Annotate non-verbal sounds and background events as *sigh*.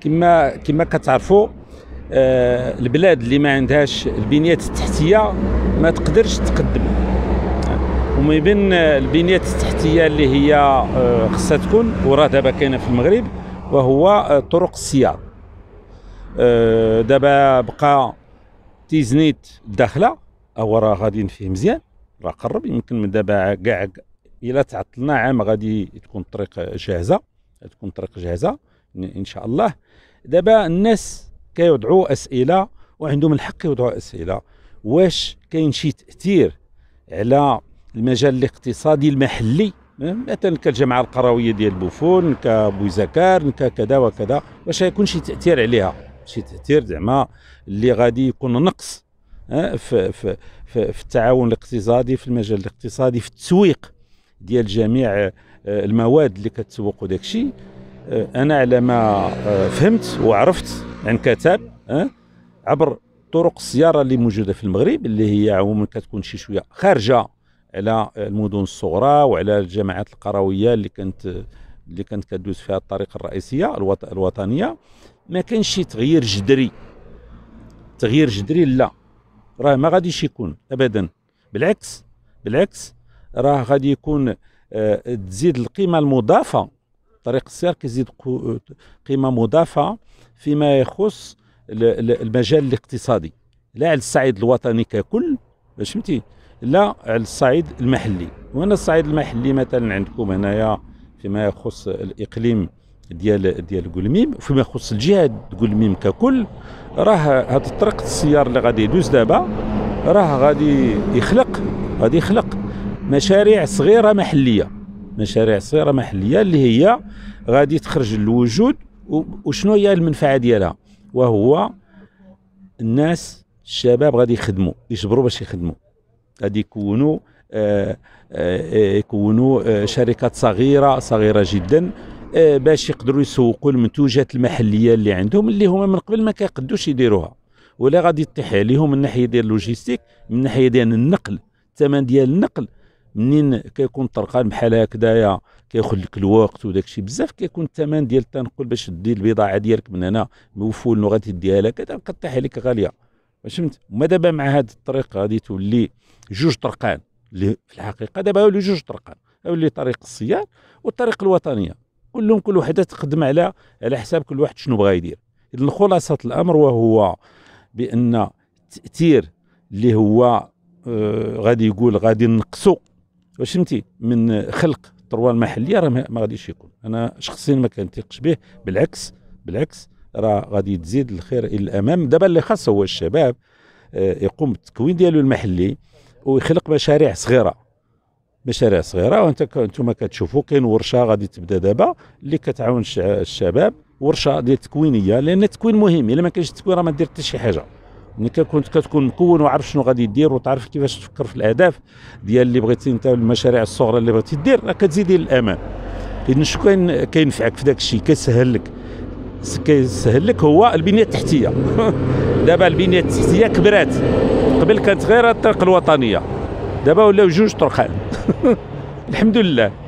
كما كما كتعرفوا آه البلاد اللي ما عندهاش البنيات التحتيه ما تقدرش تقدم ومن بين البنيات التحتيه اللي هي آه خصها تكون وراه دابا كاينه في المغرب وهو آه طرق السياق آه، دابا بقى تيزنيت الداخله هو راه غادي نفيه مزيان راه قرب يمكن من دابا كاع الا تعطلنا عام غادي تكون الطريق جاهزه تكون الطريق جاهزه ان شاء الله دابا الناس كيوضعوا اسئله وعندهم الحق يوضعوا اسئله واش كاين شي تاثير على المجال الاقتصادي المحلي مثلا كالجماعه القرويه ديال بوفون كبوزكار ككذا وكذا واش غيكون شي تاثير عليها شي تاثير زعما اللي غادي يكون نقص في, في, في, في التعاون الاقتصادي في المجال الاقتصادي في التسويق ديال جميع آه، المواد اللي كتسوق وداك الشيء آه، انا على ما آه، فهمت وعرفت عن كتاب آه، عبر طرق السياره اللي موجوده في المغرب اللي هي عموما كتكون شي شويه خارجه على المدن الصغرى وعلى الجماعات القرويه اللي كانت اللي كانت كدوز فيها الطريق الرئيسيه الوطنيه ما كانش شي تغيير جذري تغيير جذري لا راه ما غاديش يكون ابدا بالعكس بالعكس راه غادي يكون تزيد القيمه المضافه طريق السير كيزيد قيمه مضافه فيما يخص المجال الاقتصادي لا على الصعيد الوطني ككل باش فهمتي لا على الصعيد المحلي وهنا الصعيد المحلي مثلا عندكم هنايا فيما يخص الاقليم ديال ديال قلميم وفيما يخص الجهه قلميم ككل راه هاد الطريق السيار اللي غادي يدوز دابا راه غادي يخلق غادي يخلق مشاريع صغيره محليه مشاريع صغيره محليه اللي هي غادي تخرج للوجود وشنو هي المنفعه ديالها وهو الناس الشباب غادي يخدموا يجبروا باش يخدموا غادي يكونوا آه، آه، آه، يكونوا شركات صغيره صغيره جدا باش يقدروا يسوقوا المنتوجات المحليه اللي عندهم اللي هما من قبل ما كيقدوش يديروها ولا غادي يطيح عليهم من ناحيه ديال اللوجيستيك من ناحيه ديال النقل الثمن ديال النقل منين كيكون الطرقان بحال هكذايا لك الوقت وداك الشيء بزاف كيكون الثمن ديال التنقل باش دي البضاعه ديالك من هنا مفول وغادي ديها لك كطيح عليك غاليه فهمت وما دابا مع هذه الطريق غادي تولي جوج طرقان اللي في الحقيقه دابا ولي جوج طرقان ولي طريق السيار والطريق الوطنيه كلهم كل وحده تخدم على على حساب كل واحد شنو بغا يدير اذا خلاصه الامر وهو بان التاثير اللي هو آه غادي يقول غادي نقصوا واش فهمتي من خلق الثروه المحليه راه ما غاديش يكون انا شخصيا ما كنتيقش به بالعكس بالعكس راه غادي تزيد الخير الى الامام دابا اللي خاص هو الشباب آه، يقوم بالتكوين ديالو المحلي ويخلق مشاريع صغيره مشاريع صغيره وانت انتم كتشوفوا كاين ورشه غادي تبدا دابا اللي كتعاون الشباب ورشه ديال التكوينيه لان التكوين مهم الا ما كانش التكوين راه ما دير حتى شي حاجه ملي كنت كتكون مكون وعارف شنو غادي دير وتعرف كيفاش تفكر في الاهداف ديال اللي بغيتي انت المشاريع الصغرى اللي بغيتي دير راه كتزيدي الامان لان شكون كاين كينفعك في داك الشيء كيسهل لك كيسهل لك هو البنيه التحتيه *laughs* دابا البنيه التحتيه كبرات قبل كانت غير الطريق الوطنيه دابا ولاو جوج طرقان *laughs* الحمد لله